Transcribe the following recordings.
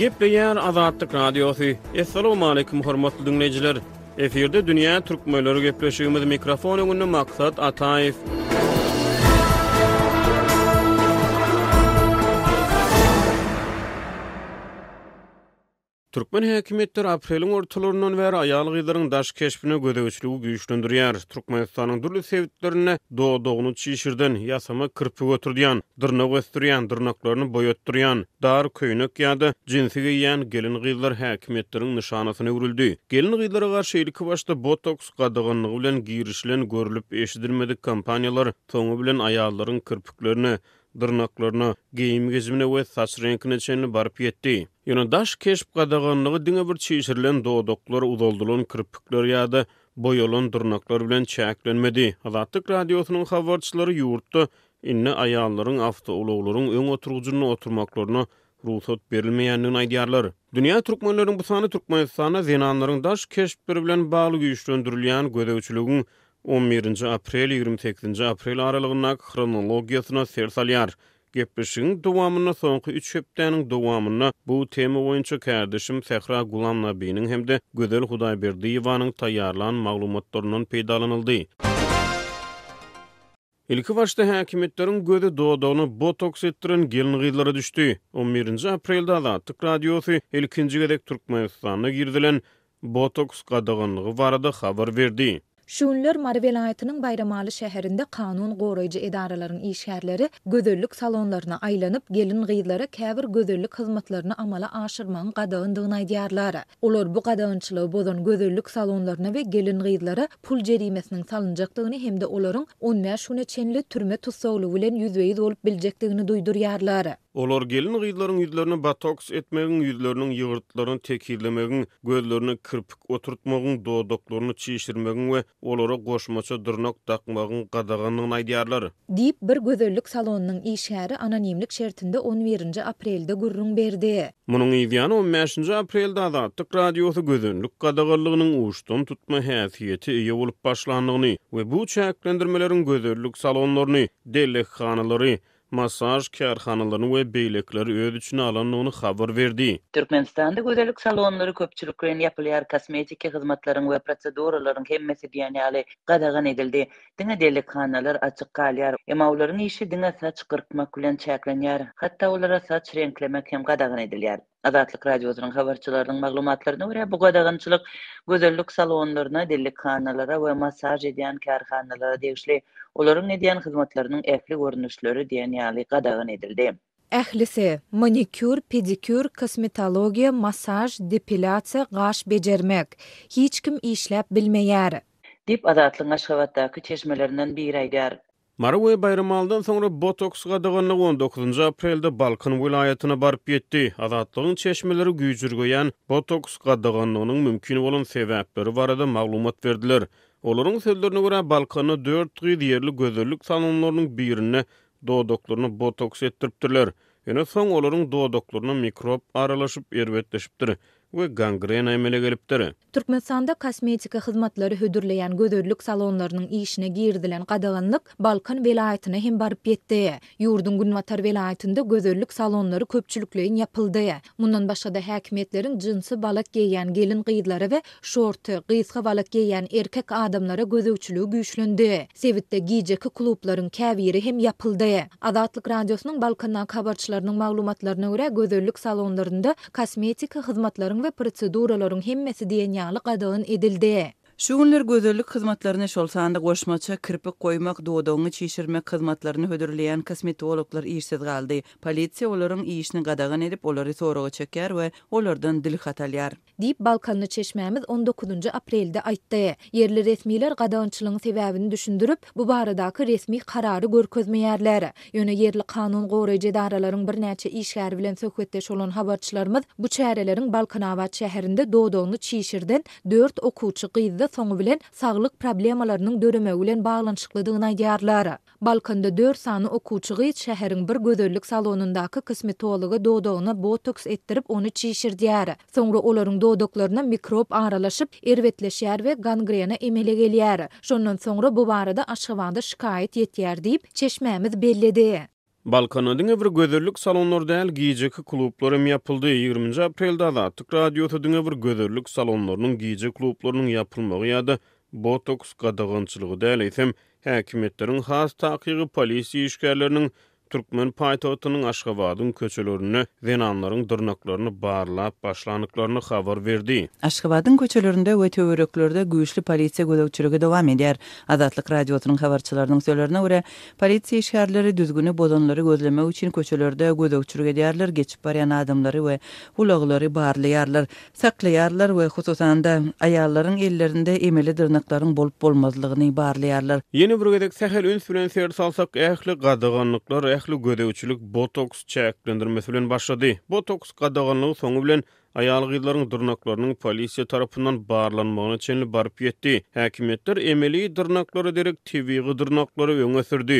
Gepleyen Azadlık Radyosu. Esselamu aleyküm hormatlı dünnleyiciler. Efirde Dünya Türk Möylörü Gepleşiyyumuz Mikrofonu Mikrofonu Mikrofonu Mikrofonu Türkmen hekimetler aprelin ortalarından ver ayağlı gıdırın daş keşbine göde güýçlendirýär. Türkmenistanyň yer. Türkmenistan'ın dürlü çişirden yasama kırpı götürdüyan, dırna göstüriyan, dırnaklarını dar köyünök yada cinsi giyyen gelin gıdırlar hekimetlerin nişanasını ürüldü. Gelin gıdırlar gıdırlar gıdırlar gıdırlar botoks gıdırlar bilen gıdırlar görülüp gıdırlar gıdırlar gıdırlar bilen Dırnaklarına geyim gezimine ve tas renkine çenini barp yetti. Yana daş keşp qadaganlığı dine bir çeşirilen doğdoklar uzoldulun kırpikler ya da boyolun dırnaklar bilen çeyaklenmedi. Azatlık radyosunun xavarçıları yurtta inni ayağınların afta uluğuların ön oturucunun oturmaklarına ruhsat verilmeyenliğine aydiyarlar. Dünya Türkmenlerin bu sani Türkmenistan'a zinanların daş keşp bir bir bir bir 11-nji aprel 28-nji aprel aralygyna kronologiýasyna ser salýar. soňky 3 hepdeniň dowamyny bu tema boýunça kardeşim Sehra Gulam Nabiýiniň hemde Gödel Hudaý Berdiýewanyň taýýarlan maglumatlarynyň peýdalanyldy. Ilki başta häkimetleriň gödü doğdugyny botoks etdiren gelin gyzlara düşdi. 11-nji da Azatlyk radiosu ilkinji gedek Türkmenistanyna girdilen botoks gadagynlygy barada habar berdi. Şunlar Marve vilayetinin bayramalı şehrinde kanun koruyucu idarelerin işyerleri gözürlük salonlarına aylanıp gelin kızları kevir gözürlük hizmetlerini amala aşırmanın kadağındığına Olor Olur bu kadağınçılığı bozun gözürlük salonlarına ve gelin kızları pul cerimesinin salıncaktığını hem de oların onlar şuna çenli türme tutsağlı vilen yüzveyiz olup duydur duyduryarları. Olar gelin gıydların yüzlerini batoks etmeğin, yüzlerinin yığırtlarını tekirlemeğin, gözlerini kırpık oturtmağın, doğduklarını çiğişirmeğin ve olara koşmaça dırnak қадағанның qadağının Дип, Diyip bir gözöllük salonunun işare anonimlik şertinde 11. aprelde gurrun berdi. Munun iyiyan 15. aprelde adattık radyosu gözöllük qadağırlığının uçtun tutma hafiyyeti iyi olup başlandığını ve bu çaklendirmelerin gözöllük salonlarını, delik Masaj kärhanalarını we beylekleri öz üçin alanyny ony habar berdi. Türkmenistanda gözellik salonlary köpçülükle yani ýapylýar, kosmetika hyzmatlaryny we proseduralaryny hemmesi diýeni ale gadagan edildi. Diňe delik hanalar açyk galyar, emma ularyň işi diňe saç gyrkmak bilen çäklenýär, hatda ulara saç renklemek hem gadagan edilýär. Azatlyk radiosynyň habarçylarynyň maglumatlaryna görä bu gadagynçylyk gözellik salonlaryna, dillik kanallara we masaj edýän karhanalara degişli olaryň edýän hyzmatlarynyň ähli görnüşleri diýen ýaly gadagyn edildi. Ählisi manikür, pedikür, kosmetologiýa, masaj, depilasiýa, gaş bejermek hiç kim işläp bilmeýär. Dip adatlyň aşgabatdaky çeşmelerinden biri aýdar Marwoy bayramaldan soňra Botoks gadagyny 19-njy aprelde Balkan vilayatyna baryp ýetdi. Azatlygyň çeşmeleri güýjürgeýän Botoks gadagynyň mümkin bolan sebäpleri barada maglumat berdiler. Olaryň sözlerine görä Balkany 4 ýyl ýerli gözellik salonlarynyň birini dodoklaryny Botoks etdiripdirler. Ýene soň olaryň dodoklaryna mikrob aralaşyp erwetleşipdir. we gangrena emele gelipdir. Türkmenistanda kosmetika hyzmatlary hödürleyen gödürlük salonlarının işine girdilen qadağanlık Balkan velayetine hem barıp yetdi. Yurdun Gunvatar velayetinde gözörlük salonları köpçülükleyin yapıldı. Mundan başga da häkimetleriň cinsi balık geyen gelin qiyidları ve şortu, qiyizgi balık geyen erkek adamlara gözövçülüğü güçlündü. Sevitte giyceki klubların kəviri hem yapıldı. Azatlık Radyosu'nun Balkanlar kabarçılarının mağlumatlarına görä gözörlük salonlarında kosmetika hyzmatlary ve prosedurlaryň hemmesi diýen ýaly gadagyn edildi. Şuňlar gözöllük hyzmatlaryny şol sanda goşmaça koymak, goýmak, dodoňy çeşirmek hyzmatlaryny hödürleýän kosmetologlar işsiz galdy. Polisiýa oların işini gadagan edip olary soragy çeker we olardan dil hatalyar Dip Balkanly çeşməmiz 19-njy aprelde aýtdy. Yerli resmiler gadagançylygyň sebäbini düşündürüp, bu baradaky resmi karary görkezmeýärler. Ýöne yerli kanun goraýjy daralaryň bir näçe işgär bilen söhbetde şolan habarçylarymyz bu çäreleriň Balkanawa şäherinde dodoňy 4 okuwçy gyzda soňu bilen saglyk problemalarynyň döreme bilen baglanşyklydygyna ýarlar. Balkanda 4 sany okuwçy gyt şäheriň bir gözellik salonundaky kismi tolygy dodogyna botoks etdirip onu çiýşirdiýär. Soňra olaryň dodoklaryna mikrob aralaşyp erwetleşýär we gangrena emele gelýär. Şondan soňra bu barada aşgabanda şikayet ýetýär diýip çeşmämiz bellidi. Balkana dünge bir gözörlük salonlar dəl giyicək klublar 20. apreldə də atıq radiyotu dünge gözörlük salonlarının giyicək klublarının yapılmağı yada botoks qadağınçılığı dəl etəm. häkimetleriň has taqiqi polisi işgärleriniň Türkmen paytotunun aşqabadın köçölörünü venanların dırnaklarını bağırla başlanıklarını xavar verdi. Aşqabadın köçölöründə və tövürəklərdə güýçli polisiýa qodavçılığı dowam edər. Azatlıq radiyotunun xavarçılarının sölörünə ura, polisiya işgərləri düzgünü bozanları gözleme uçin köçelerde qodavçılığı gədə ...geçip barýan adamlary we gədə gədə gədə we hususan da aýallaryň ellerinde emeli gədə bolup bolmazlygyny gədə gədə gədə gədə gədə gədə ähli gödeçülük botoks çäklendirmesi başlady. Botox gadaganlygy soňu bilen Ayal gyzlaryň dyrnaklarynyň polisiýa tarapyndan barlanmagyna çenli barp ýetdi. Häkimetler emeli dyrnaklary derek TV dyrnaklary öňe sürdi.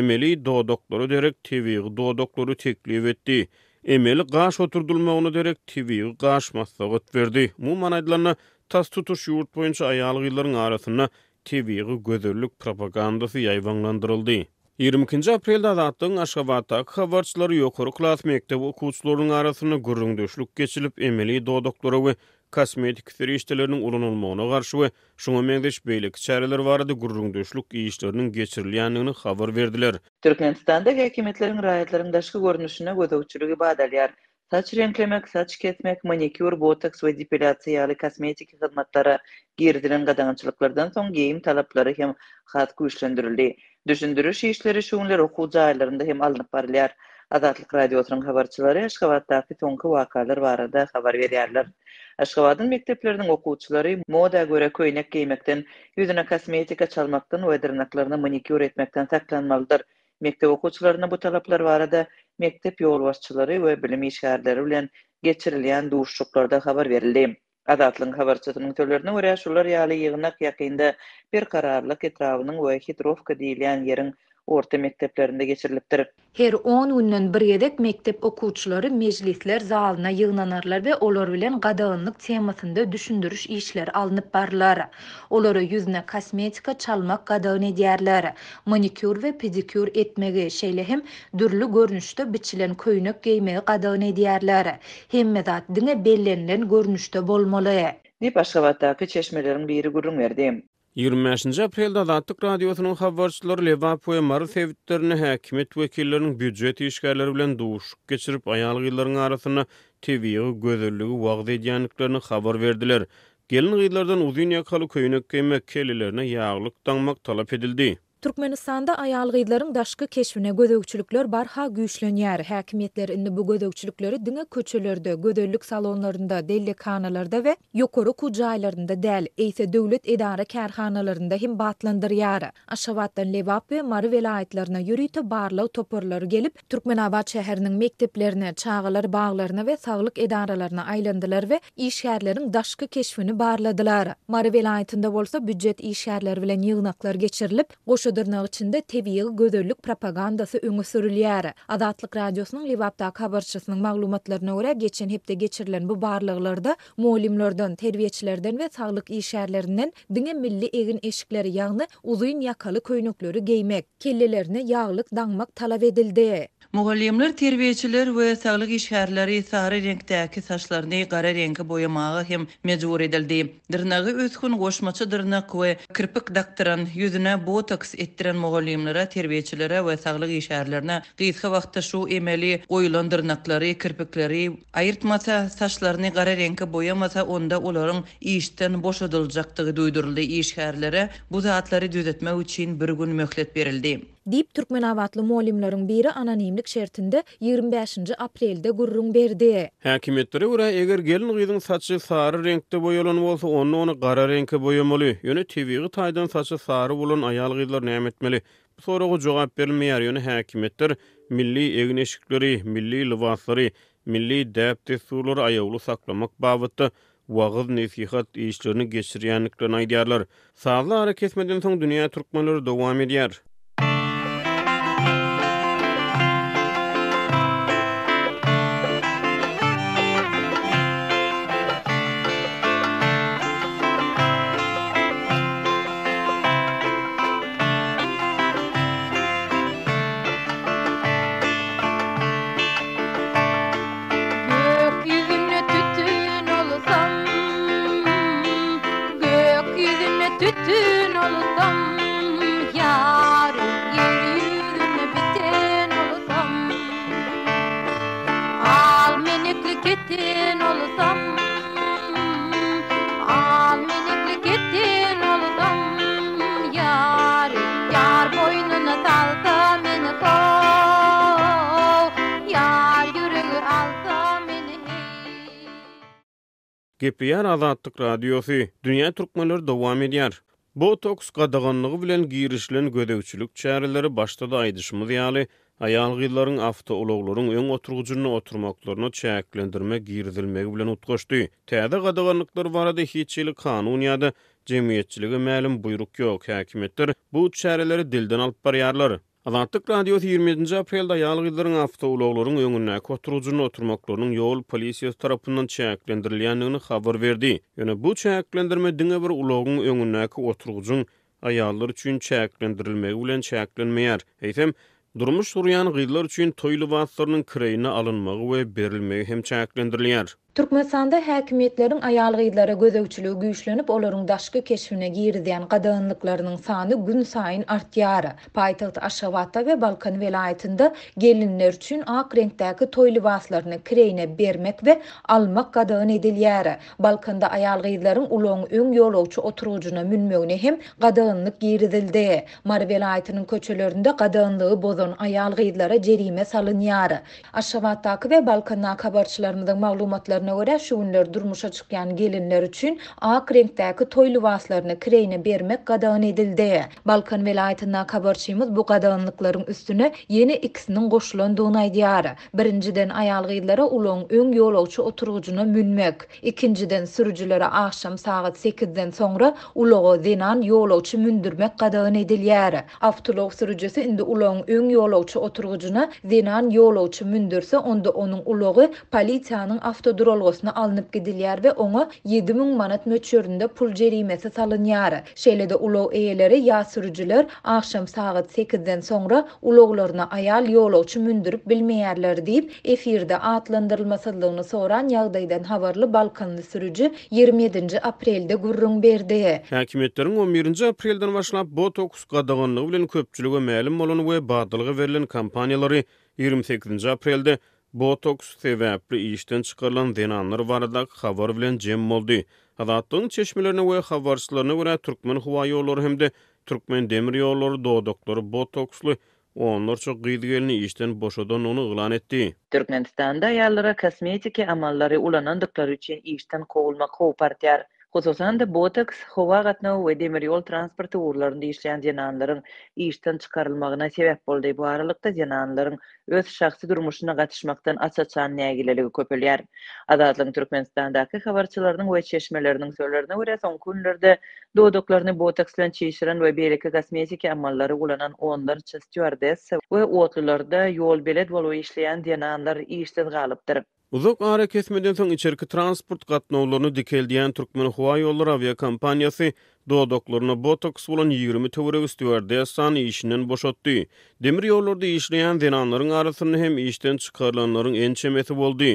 Emeli dodoklary derek TV dodoklary teklip etdi. Emeli gaş oturdulmagyna derek TV gaş maslagat berdi. Mu manaýdylany tas tutuş ýurt boýunça ayal gyzlaryň arasyna TV gözellik propagandasy ýaýwanlandyryldy. 20-nji aprelde adatdan Aşgabatda habarçylar ýokary klass mektep okuwçylarynyň arasyna gürrüňdüşlük geçilip, emeli dodoktora we kosmetik ýetişdirilýän ulanylmagyna garşy we şoňa meňdeş beýlik çäreler barady gürrüňdüşlük ýetişdirilýän geçirilýändigini habar berdiler. Türkmenistanda häkimetleriň raýatlaryň daşky görnüşine gözegçilik ibadalar, saç renklemek, saç kesmek, manikür, botoks we depilasiýaly kosmetik hyzmatlara girdilen gadançylyklardan soň geýim talaplary hem hat güýçlendirildi. düşündürüş işleri şunları oku caylarında hem alınıp barilyar Azatlık Radyosu'nun haberçileri Aşkabat'ta ki tonku vakalar var da haber veriyarlar. Aşkabat'ın mekteplerinin moda göre köynek giymekten, yüzüne kosmetika çalmaktan ve dırnaklarını manikür etmekten saklanmalıdır. Mektep okuçlarına bu talaplar var mektep yol ve bilim işgarları ile geçirilen duruşluklarda haber verildi. Adatlyň habarçylygynyň töwlerini öwrenýär şular ýaly ýygnak ýakynda bir kararlylyk etrawynyň we hidrofka diýilýän ýeriniň orta mekteplerinde geçirilipdir. Her 10 günden bir yedek mektep okuwçylary meclisler zalyna ýygnanarlar we olar bilen gadaýynlyk temasynda düşündürüş işleri alınıp barlar. Olara ýüzüne kosmetika çalmak gadaýyny diýerler. Manikür we pedikür etmegi şeýle hem dürli görnüşde biçilen köýnek geýmegi gadaýyny diýerler. Hem medat dine bellenilen görnüşde bolmaly. Ne başga wagtda peçeşmelerini biri gurun berdim. 25-nji aprelde Atlantik radiosynyň habarçylary Leva Poe Marsewitlerini häkimet wekilleriniň budjet işgärleri bilen duşup geçirip aýal ýyllaryň arasyna tv i gözellik wagt edýänliklerini habar berdiler. Gelin ýyllardan uzun ýakaly köýnek kemek kelilerine ýaglyk tanmak talap edildi. Türkmenistan'da ayal gıydların daşkı keşfine gödökçülükler barha güçlönyer. Hakimiyetler inni bu gödökçülükleri dine köçülürdü. Gödöllük salonlarında, deli kanalarda ve yokoru kucaylarında del. Eyse dövlet edara kerhanalarında him batlandır yara. Aşavattan Levap ve Marı velayetlerine yürüyte barla toparları gelip Türkmen çeherinin mekteplerine, çağalar bağlarına ve sağlık edaralarına aylandılar ve işyerlerin daşkı keşfini barladılar. Marı velayetinde olsa büccet işyerler yerler bilen yığınaklar geçirilip, goşa tırnaq içinde tebiyyil gözöllük propagandası öngü sürülyär. Azatlık radiosunun Livapta kabarçısının maglumatlarına ura geçen hepte geçirilen bu barlyklarda muallimlerden, terviyeçilerden ve sağlık işçilerinden dine milli egin eşikleri yağını uzun yakalı köynüklörü geymek, kellelerine yağlık, daňmak talap edildi. Mugallimler terbiyeçiler we sağlyk işgärleri sarı renkdäki saçlaryny gara renge boyamagy hem mecbur edildi. Dyrnagy özkün goşmaçy dyrnak we kirpik daktyran ýüzüne botoks etdiren mugallimlere terbiyeçilere we sağlyk işgärlerine gysga wagtda şu emeli goýulan dyrnaklary kirpikleri aýyrtmasa saçlaryny gara renge boyamasa onda olaryň işden boşadyljakdygy duýdurildi işgärlere. Bu zatlary düzetmek üçin bir gün möhlet berildi. Dip Türkmen awatly muallimlaryň biri anonimlik şertinde 25-nji aprelde gurrun berdi. Häkimetlere görä eger gelin gyzyň saçy sarı renkde boýalan bolsa, onu onu gara renkde boýamaly. Ýöne TV-ga taýdan saçy sary bolan aýal gyzlar näme etmeli? Bu soraga jogap bermeýär ýöne häkimetler milli egneşikleri, milli lywaslary, milli däp suwlary aýawly saklamak babatda wagyz nefihat işlerini geçirýänlikden aýdýarlar. Sağlar ara soň dünýä türkmenleri dowam edýär. ettin olsam Al miniklik ettin olsam Yar, yar boynuna salsa beni sov Yar yüreği alsa beni hey Gepiyer Azadlık Radyosu Dünya Türkmenleri devam ediyor. Botoks gadaganlığı bilen girişlen gödevçülük çareleri başta da aydışımı diyali, ayal gilların afta ologların ön oturgucunu oturmaklarına çayaklendirme girdilmek bilen Tədə Tehde gadaganlıkları varada hiçili kanun ya da məlim buyruk yok hakimettir. Bu çareleri dilden alp bariyarlar. Awantaqlandy otu 22-nji felda yalgydyryn awto ulaglaryny öňünnä koturgyjyny yol ýol polisiýasy tarapyndan çäklendirilýändigini habar berdi. Ýöne bu çäklendirme diňe bir ulagynyň öňünnäki oturgyj üçin üçün üçin çäklendirilmegi bilen çäklendirilmeýär. Hüm durmuş suruyan gydlar üç toýlu waşdarlarynyň kireýinä alynmagy we berilmegi hem çäklendirilýär. Türkmenistan'da häkimetleriň aýalgyýlara gözegçiligi güýçlenip, olaryň daşky keşfine girdiýän gadanlyklarynyň sany gün saýyn artýar. Paýtagt Aşgabatda we Balkan welaýatynda gelinler üçin ak reňkdäki toy libaslaryny kireýine bermek we almak gadan edilýär. Balkanda aýalgyýlaryň ulagyň öň ýolagçy oturujuna münmegine hem gadanlyk girdildi. Mar welaýatynyň köçelerinde bozon bozan aýalgyýlara jerime salynýar. Aşgabatdaky we Balkanda habarçylarymyň maglumatlary ýaşlaryna görä şu günler durmuşa çykýan gelinler üçin ak reňkdäki toý libaslaryny kireýine bermek gadan edildi. Balkan welaýatyna habarçymyz bu gadanlyklaryň üstüne ýene ikisiniň goşulandygyny aýdýar. Birinciden aýalgy ýyllara ulung öň ýolowçy oturgyjyna münmek, ikinciden sürüjilere aýşam saat 8-den soňra ulugy denan ýolowçy mündürmek gadan edilýär. Awtolog sürüjisi indi ulung öň ýolowçy oturgyjyna denan ýolowçy mündürse onda onuň ulugy polisiýanyň awtodur dolgusuna alınıp gidilýär we oňa 7000 manat möçüründe pul jerimesi salynýar. Şeýlede ulaw eýeleri ýa sürücüler agşam sagat 8-den soňra ulaglaryna aýal ýolagçy mündürüp bilmeýärler diýip efirde atlandyrylmasyndygyny soran ýagdaýdan habarly Balkanly sürücü 27-nji aprelde gurrun berdi. Häkimetleriň 11-nji apreldan başlap botoks gadagynlygy bilen köpçülige mälim bolan we badylgy berilen kampaniýalary 28-nji aprelde Botox sebäpli işden çykarlan denanlar barada habar bilen jem boldy. Hadatyň çeşmelerini we habarçylaryny görä türkmen howa ýollary hemde türkmen demir ýollary do doktor Botoxly onlar çok gıydygelini işden boşadan onu ilan etti. Türkmenistan'da yalara kosmetiki amalları ulanandıkları için işten kovulma kovpartiyar. Hususan da botoks, hova gatna ve demir yol transporti uğurlarında işleyen zenanların işten çıkarılmağına sebep boldi. Bu aralıkta zenanların öz şahsi durmuşuna qatışmaqtan asaçan neagileligi köpölyer. Azadlan Türkmenistan'daki xabarçılarının ve çeşmelerinin sörlerine uyra son künlerde doduklarını botokslan çeşiren ve belike kosmetik amalları ulanan onlar ve yol Uzoq ara kesmeden soň içerki transport gatnawlaryny dikeldiýän Türkmen howa ýollary awia kompaniýasy dodoklaryny Botoks bilen 20 töwere üstüwärdi, san işinden boşatdy. Demir ýollarda işleýän denanlaryň arasynda hem işden çykarylanlaryň en çemeti boldy.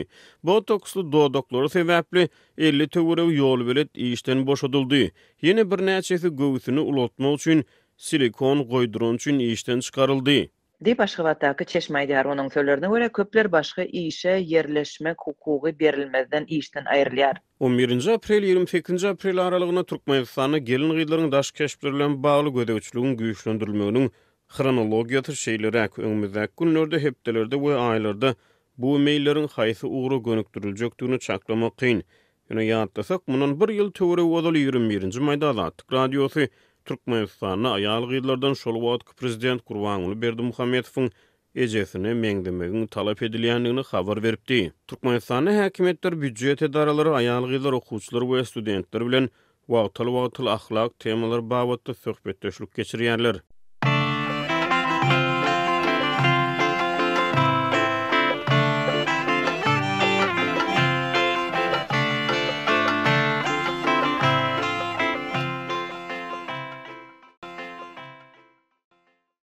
Botoksly dodoklary sebäpli 50 töwere ýol bilet işden boşadyldy. Ýene bir näçe ýyl ulatmak üçin silikon goýdurun üçin işden çykaryldy. Dip başga wagtaky çeşmeýär onuň söýlerine görä köpler başga işe yerleşmek hukuky berilmezden işden aýrylýar. 11 aprel 28 aprel aralygyna Türkmenistany gelin gyýlaryň daşkeş bilen bagly gödäwçiligiň güýçlendirilmeginiň hronologiýasy şeýlerek öňümizde günlerde, hepdelerde we aýlarda bu meýillerin haýsy ugru gönükdirilmekdigini çaklamak kyn. Ýöne ýatdysak, munun bir ýyl töwere wadaly 21-nji maýda Türkmenistan'a ayal gidlerden şolwat prezident prezident Kurbanuly Berdimuhammedow'un ejesine meňdemegini talap edilýändigini habar beripdi. Türkmenistan'a häkimetler büdjet edaralary ayal gidler okuwçylar we studentler bilen wagtly-wagtly ahlak temalary babatda söhbetdeşlik geçirýärler.